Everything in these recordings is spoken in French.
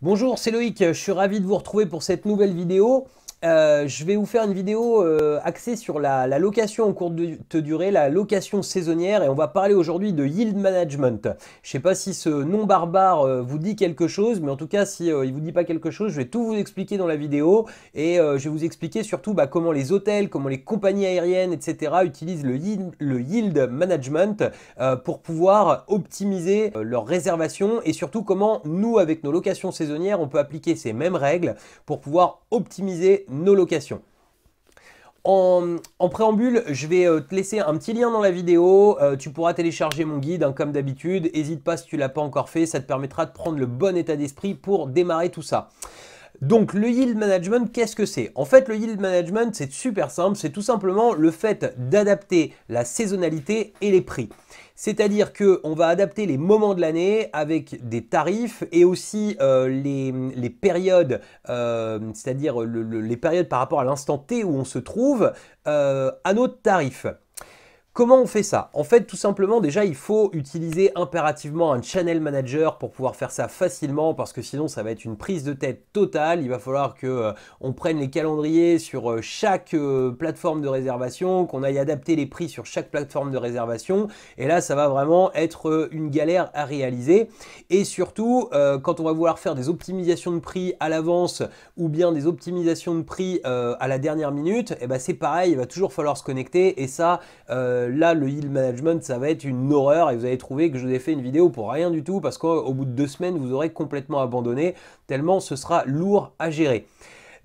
Bonjour, c'est Loïc, je suis ravi de vous retrouver pour cette nouvelle vidéo. Euh, je vais vous faire une vidéo euh, axée sur la, location en courte durée, la location saisonnière, et on va parler aujourd'hui de yield management. Je ne sais pas si ce nom barbare euh, vous dit quelque chose, mais en tout cas, si il ne vous dit pas quelque chose, je vais tout vous expliquer dans la vidéo, et je vais vous expliquer surtout bah, comment les hôtels, comment les compagnies aériennes, etc. utilisent le le yield management pour pouvoir optimiser leurs réservations, et surtout comment nous, avec nos locations saisonnières, on peut appliquer ces mêmes règles pour pouvoir optimiser nos locations. En, préambule, je vais euh, te laisser un petit lien dans la vidéo. Euh, tu pourras télécharger mon guide, hein, comme d'habitude. N'hésite pas si tu ne l'as pas encore fait. Ça te permettra de prendre le bon état d'esprit pour démarrer tout ça. Donc le yield management, qu'est-ce que c'est En fait, le yield management, c'est super simple, c'est tout simplement le fait d'adapter la saisonnalité et les prix. C'est-à-dire qu'on va adapter les moments de l'année avec des tarifs et aussi euh, les, périodes, euh, c'est-à-dire les périodes par rapport à l'instant T où on se trouve, euh, à notre tarif. Comment on fait ça En fait, tout simplement, déjà, il faut utiliser impérativement un channel manager pour pouvoir faire ça facilement parce que sinon, ça va être une prise de tête totale. Il va falloir que euh, on prenne les calendriers sur euh, chaque euh, plateforme de réservation, qu'on aille adapter les prix sur chaque plateforme de réservation. Et là, ça va vraiment être une galère à réaliser. Et surtout, quand on va vouloir faire des optimisations de prix à l'avance ou bien des optimisations de prix à la dernière minute, eh ben, c'est pareil, il va toujours falloir se connecter. Et ça, là, le yield management, ça va être une horreur et vous allez trouver que je vous ai fait une vidéo pour rien du tout parce qu'au bout de deux semaines, vous aurez complètement abandonné tellement ce sera lourd à gérer.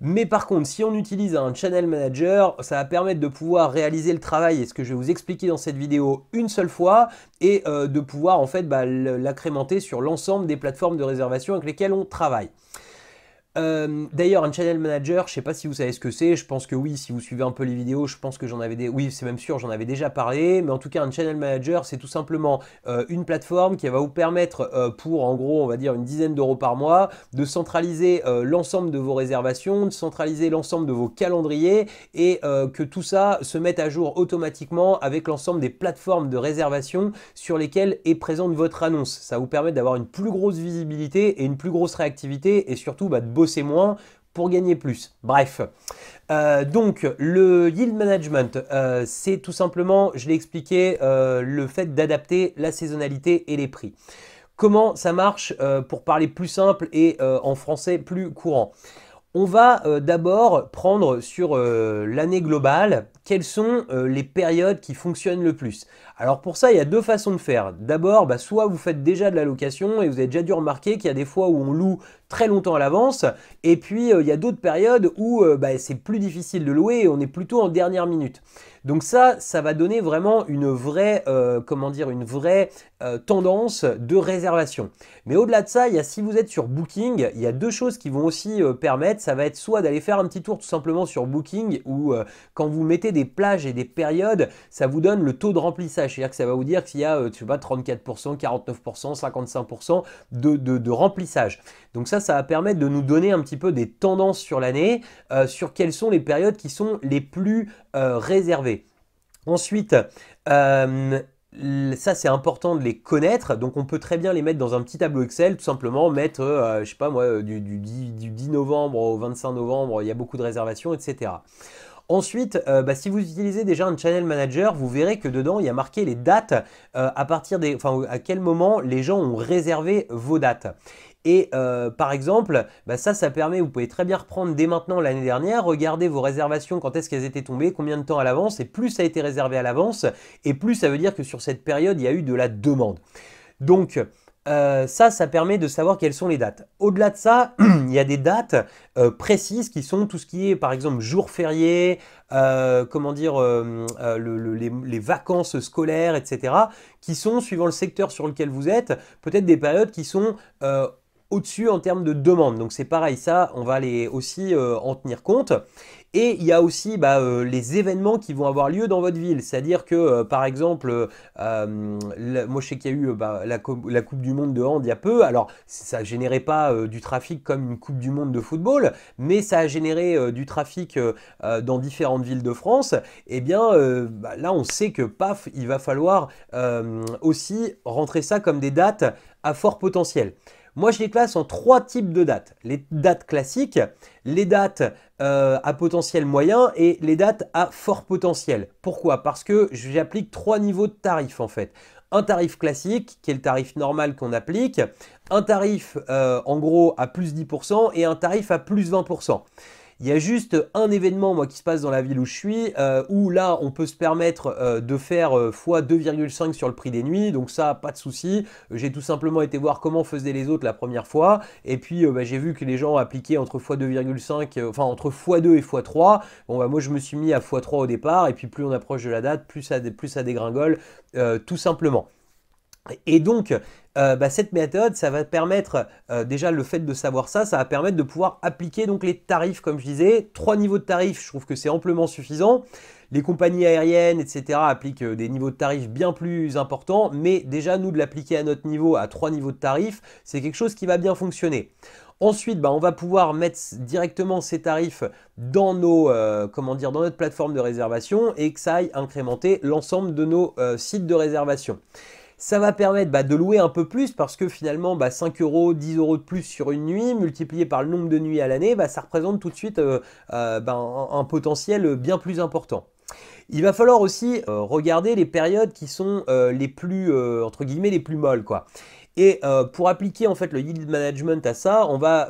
Mais par contre, si on utilise un channel manager, ça va permettre de pouvoir réaliser le travail et ce que je vais vous expliquer dans cette vidéo une seule fois et euh, de pouvoir en fait bah, l'accrémenter sur l'ensemble des plateformes de réservation avec lesquelles on travaille. Euh, d'ailleurs, un channel manager, je ne sais pas si vous savez ce que c'est, je pense que oui, si vous suivez un peu les vidéos, je pense que j'en avais, des... oui, c'est même sûr, j'en avais déjà parlé, mais en tout cas, un channel manager, c'est tout simplement euh, une plateforme qui va vous permettre, euh, pour en gros, on va dire une dizaine d'euros par mois, de centraliser l'ensemble de vos réservations, de centraliser l'ensemble de vos calendriers et que tout ça se mette à jour automatiquement avec l'ensemble des plateformes de réservation sur lesquelles est présente votre annonce. Ça vous permet d'avoir une plus grosse visibilité et une plus grosse réactivité et surtout bah, de c'est moins pour gagner plus. Bref. Euh, donc le yield management, euh, c'est tout simplement, je l'ai expliqué, euh, le fait d'adapter la saisonnalité et les prix. Comment ça marche pour parler plus simple et en français plus courant on va euh, d'abord prendre sur euh, l'année globale quelles sont euh, les périodes qui fonctionnent le plus. Alors pour ça, il y a deux façons de faire. D'abord, bah, soit vous faites déjà de la location et vous avez déjà dû remarquer qu'il y a des fois où on loue très longtemps à l'avance. Et puis, il y a d'autres périodes où bah, c'est plus difficile de louer et on est plutôt en dernière minute. Donc ça, ça va donner vraiment une vraie, euh, comment dire, une vraie euh, tendance de réservation. Mais au-delà de ça, il y a, si vous êtes sur Booking, il y a deux choses qui vont aussi euh, permettre. Ça va être soit d'aller faire un petit tour tout simplement sur Booking, ou quand vous mettez des plages et des périodes, ça vous donne le taux de remplissage. C'est-à-dire que ça va vous dire qu'il y a, 34%, 49%, 55% de, remplissage. Donc ça, ça va permettre de nous donner un petit peu des tendances sur l'année, sur quelles sont les périodes qui sont les plus réservées. Ensuite, euh, ça c'est important de les connaître, donc on peut très bien les mettre dans un petit tableau Excel, tout simplement mettre, euh, je sais pas moi, euh, du, 10 novembre au 25 novembre, il y a beaucoup de réservations, etc. Ensuite, bah, si vous utilisez déjà un channel manager, vous verrez que dedans, il y a marqué les dates à partir des, enfin, à quel moment les gens ont réservé vos dates. Et euh, par exemple, bah, ça, ça permet, vous pouvez très bien reprendre dès maintenant l'année dernière, regarder vos réservations, quand est-ce qu'elles étaient tombées, combien de temps à l'avance, et plus ça a été réservé à l'avance, et plus ça veut dire que sur cette période, il y a eu de la demande. Donc, euh, ça, ça permet de savoir quelles sont les dates. Au-delà de ça, il y a des dates euh, précises qui sont tout ce qui est, par exemple, jour férié, comment dire, les, les, vacances scolaires, etc., qui sont, suivant le secteur sur lequel vous êtes, peut-être des périodes qui sont dessus en termes de demande. Donc c'est pareil, ça, on va aller aussi euh, en tenir compte. Et il y a aussi bah, euh, les événements qui vont avoir lieu dans votre ville. C'est-à-dire que, euh, par exemple, moi je sais qu'il y a eu bah, la, Coupe du Monde de hand il y a peu. Alors, ça ne générait pas du trafic comme une Coupe du Monde de football, mais ça a généré du trafic dans différentes villes de France. et eh bien, bah, là, on sait que, paf, il va falloir aussi rentrer ça comme des dates à fort potentiel. Moi, je les classe en trois types de dates. Les dates classiques, les dates euh, à potentiel moyen et les dates à fort potentiel. Pourquoi Parce que j'applique trois niveaux de tarifs en fait. Un tarif classique, qui est le tarif normal qu'on applique, un tarif euh, en gros à plus 10% et un tarif à plus 20%. Il y a juste un événement, moi, qui se passe dans la ville où je suis, euh, où là, on peut se permettre euh, de faire euh, x2,5 sur le prix des nuits. Donc ça, pas de souci. J'ai tout simplement été voir comment faisaient les autres la première fois. Et puis, bah, j'ai vu que les gens appliquaient entre x2,5, enfin, entre x2 et x3. Bon, bah, moi, je me suis mis à x3 au départ. Et puis, plus on approche de la date, plus ça, plus ça dégringole, tout simplement. Et donc, euh, bah, cette méthode, ça va permettre, euh, déjà le fait de savoir ça, ça va permettre de pouvoir appliquer donc les tarifs, comme je disais, trois niveaux de tarifs, je trouve que c'est amplement suffisant. Les compagnies aériennes, etc., appliquent euh, des niveaux de tarifs bien plus importants, mais déjà, nous, de l'appliquer à notre niveau, à trois niveaux de tarifs, c'est quelque chose qui va bien fonctionner. Ensuite, bah, on va pouvoir mettre directement ces tarifs dans, nos, comment dire, dans notre plateforme de réservation et que ça aille incrémenter l'ensemble de nos sites de réservation. Ça va permettre bah, de louer un peu plus parce que finalement 5 bah, euros, 10 euros de plus sur une nuit, multiplié par le nombre de nuits à l'année, bah, ça représente tout de suite euh, euh, un, potentiel bien plus important. Il va falloir aussi euh, regarder les périodes qui sont les plus entre guillemets les plus molles quoi. Et pour appliquer en fait le yield management à ça, on va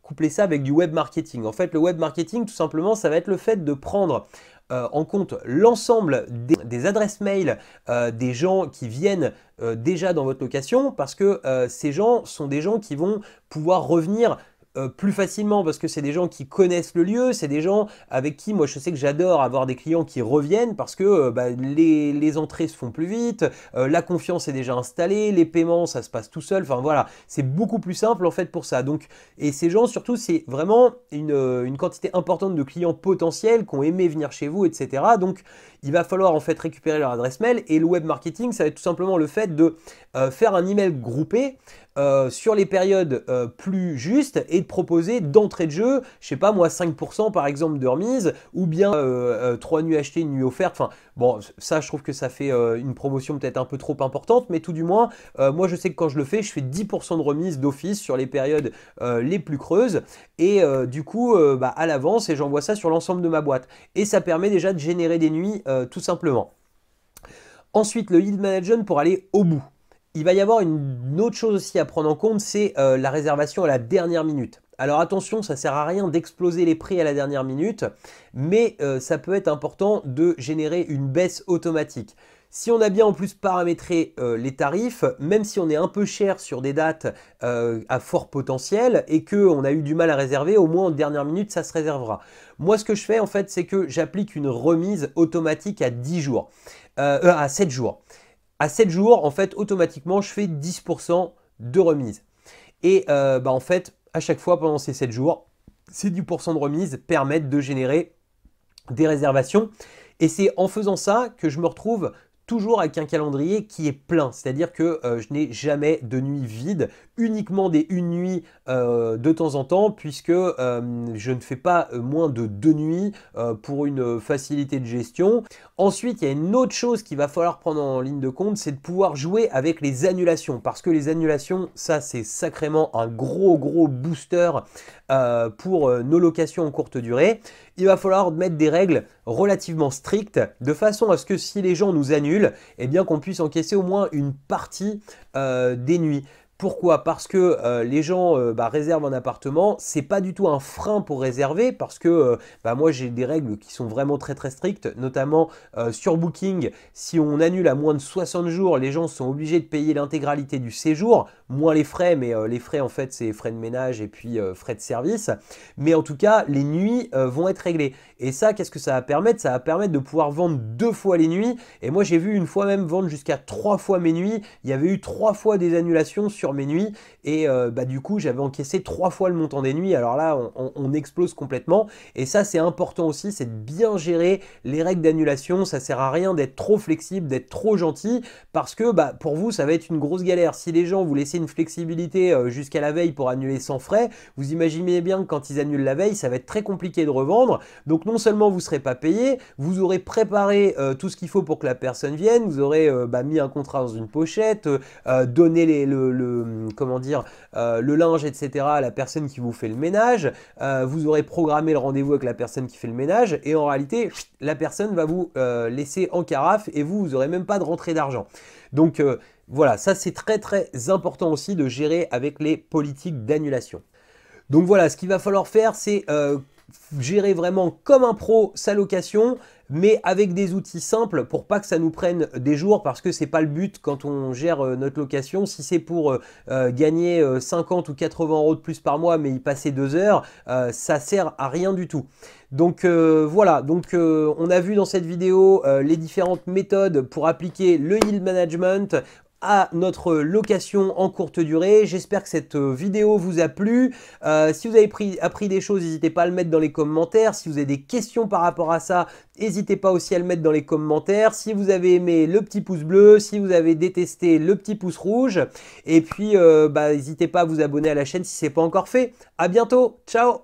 coupler ça avec du web marketing. En fait, le web marketing tout simplement, ça va être le fait de prendre euh, en compte l'ensemble des, adresses mail euh, des gens qui viennent euh, déjà dans votre location parce que ces gens sont des gens qui vont pouvoir revenir euh, plus facilement parce que c'est des gens qui connaissent le lieu, c'est des gens avec qui moi je sais que j'adore avoir des clients qui reviennent parce que euh, bah, les, entrées se font plus vite, euh, la confiance est déjà installée, les paiements ça se passe tout seul, enfin voilà, c'est beaucoup plus simple en fait pour ça. Donc, et ces gens surtout c'est vraiment une, une, quantité importante de clients potentiels qui ont aimé venir chez vous, etc. Donc il va falloir en fait récupérer leur adresse mail et le web marketing, ça va être tout simplement le fait de euh, faire un email groupé euh, sur les périodes euh, plus justes et de proposer d'entrée de jeu, je sais pas moi 5% par exemple de remise ou bien 3 nuits achetées, une nuit offerte. Enfin bon, ça je trouve que ça fait une promotion peut-être un peu trop importante, mais tout du moins, moi je sais que quand je le fais, je fais 10% de remise d'office sur les périodes les plus creuses et du coup bah, à l'avance et j'envoie ça sur l'ensemble de ma boîte. Et ça permet déjà de générer des nuits euh, tout simplement. Ensuite, le yield management pour aller au bout. Il va y avoir une autre chose aussi à prendre en compte, c'est euh, la réservation à la dernière minute. Alors attention, ça sert à rien d'exploser les prix à la dernière minute, mais euh, ça peut être important de générer une baisse automatique. Si on a bien en plus paramétré euh, les tarifs, même si on est un peu cher sur des dates euh, à fort potentiel et qu'on a eu du mal à réserver, au moins en dernière minute, ça se réservera. Moi, ce que je fais en fait, c'est que j'applique une remise automatique à 10 euh, jours, à 7 jours. À 7 jours, en fait, automatiquement, je fais 10% de remise. Et bah, en fait, à chaque fois pendant ces 7 jours, ces 10% de remise permettent de générer des réservations. Et c'est en faisant ça que je me retrouve toujours avec un calendrier qui est plein, c'est-à-dire que euh, je n'ai jamais de nuit vide, uniquement des une nuit euh, de temps en temps, puisque euh, je ne fais pas moins de deux nuits pour une facilité de gestion. Ensuite, il y a une autre chose qu'il va falloir prendre en ligne de compte, c'est de pouvoir jouer avec les annulations, parce que les annulations, ça c'est sacrément un gros gros booster pour nos locations en courte durée il va falloir mettre des règles relativement strictes de façon à ce que si les gens nous annulent, eh bien qu'on puisse encaisser au moins une partie euh, des nuits. Pourquoi Parce que euh, les gens euh, bah, réservent un appartement, c'est pas du tout un frein pour réserver parce que euh, bah, moi j'ai des règles qui sont vraiment très très strictes, notamment sur Booking, si on annule à moins de 60 jours, les gens sont obligés de payer l'intégralité du séjour, moins les frais, mais les frais en fait c'est frais de ménage et puis frais de service. Mais en tout cas, les nuits vont être réglées. Et ça, qu'est-ce que ça va permettre Ça va permettre de pouvoir vendre deux fois les nuits. Et moi j'ai vu une fois même vendre jusqu'à trois fois mes nuits. Il y avait eu trois fois des annulations sur mes nuits et euh, bah, du coup j'avais encaissé trois fois le montant des nuits. Alors là on, explose complètement et ça c'est important aussi, c'est de bien gérer les règles d'annulation. Ça sert à rien d'être trop flexible, d'être trop gentil parce que bah, pour vous ça va être une grosse galère. Si les gens vous laissent une flexibilité euh, jusqu'à la veille pour annuler sans frais, vous imaginez bien que quand ils annulent la veille ça va être très compliqué de revendre. Donc non seulement vous ne serez pas payé, vous aurez préparé euh, tout ce qu'il faut pour que la personne vienne, vous aurez bah, mis un contrat dans une pochette, donné les, le euh, comment dire, euh, le linge, etc. la personne qui vous fait le ménage. Euh, vous aurez programmé le rendez-vous avec la personne qui fait le ménage. Et en réalité, la personne va vous laisser en carafe et vous, vous n'aurez même pas de rentrée d'argent. Donc voilà, ça c'est très très important aussi de gérer avec les politiques d'annulation. Donc voilà, ce qu'il va falloir faire, c'est gérer vraiment comme un pro sa location, mais avec des outils simples pour pas que ça nous prenne des jours parce que c'est pas le but quand on gère euh, notre location. Si c'est pour euh, euh, gagner 50 ou 80 euros de plus par mois mais y passer deux heures, ça sert à rien du tout. Donc voilà, donc on a vu dans cette vidéo les différentes méthodes pour appliquer le yield management à notre location en courte durée. J'espère que cette euh, vidéo vous a plu. Euh, si vous avez pris, appris des choses, n'hésitez pas à le mettre dans les commentaires. Si vous avez des questions par rapport à ça, n'hésitez pas aussi à le mettre dans les commentaires. Si vous avez aimé le petit pouce bleu, si vous avez détesté le petit pouce rouge. Et puis, euh, bah, n'hésitez pas à vous abonner à la chaîne si ce n'est pas encore fait. À bientôt. Ciao